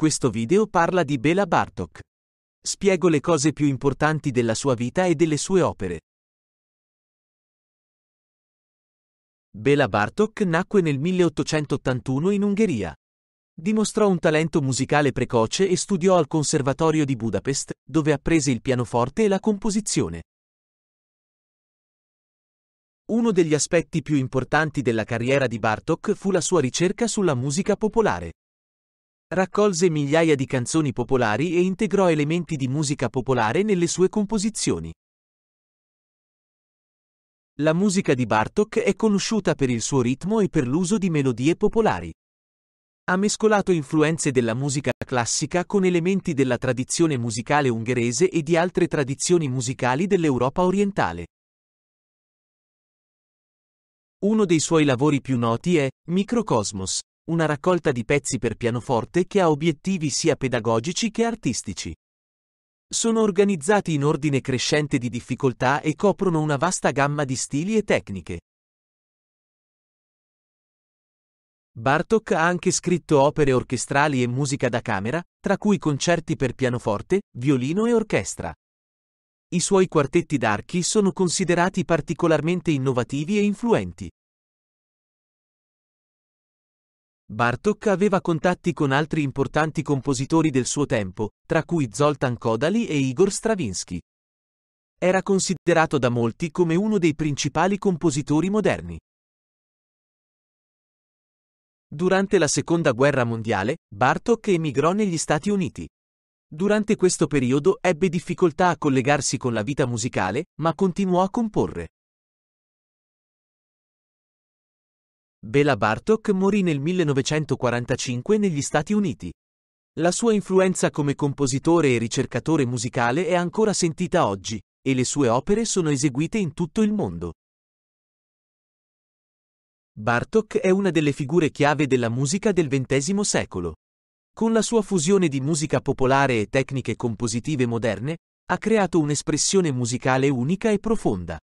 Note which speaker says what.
Speaker 1: Questo video parla di Bela Bartok. Spiego le cose più importanti della sua vita e delle sue opere. Bela Bartok nacque nel 1881 in Ungheria. Dimostrò un talento musicale precoce e studiò al Conservatorio di Budapest, dove apprese il pianoforte e la composizione. Uno degli aspetti più importanti della carriera di Bartok fu la sua ricerca sulla musica popolare. Raccolse migliaia di canzoni popolari e integrò elementi di musica popolare nelle sue composizioni. La musica di Bartok è conosciuta per il suo ritmo e per l'uso di melodie popolari. Ha mescolato influenze della musica classica con elementi della tradizione musicale ungherese e di altre tradizioni musicali dell'Europa orientale. Uno dei suoi lavori più noti è Microcosmos, una raccolta di pezzi per pianoforte che ha obiettivi sia pedagogici che artistici. Sono organizzati in ordine crescente di difficoltà e coprono una vasta gamma di stili e tecniche. Bartok ha anche scritto opere orchestrali e musica da camera, tra cui concerti per pianoforte, violino e orchestra. I suoi quartetti d'archi sono considerati particolarmente innovativi e influenti. Bartok aveva contatti con altri importanti compositori del suo tempo, tra cui Zoltan Kodaly e Igor Stravinsky. Era considerato da molti come uno dei principali compositori moderni. Durante la Seconda Guerra Mondiale, Bartok emigrò negli Stati Uniti. Durante questo periodo ebbe difficoltà a collegarsi con la vita musicale, ma continuò a comporre. Bela Bartok morì nel 1945 negli Stati Uniti. La sua influenza come compositore e ricercatore musicale è ancora sentita oggi, e le sue opere sono eseguite in tutto il mondo. Bartok è una delle figure chiave della musica del XX secolo. Con la sua fusione di musica popolare e tecniche compositive moderne, ha creato un'espressione musicale unica e profonda.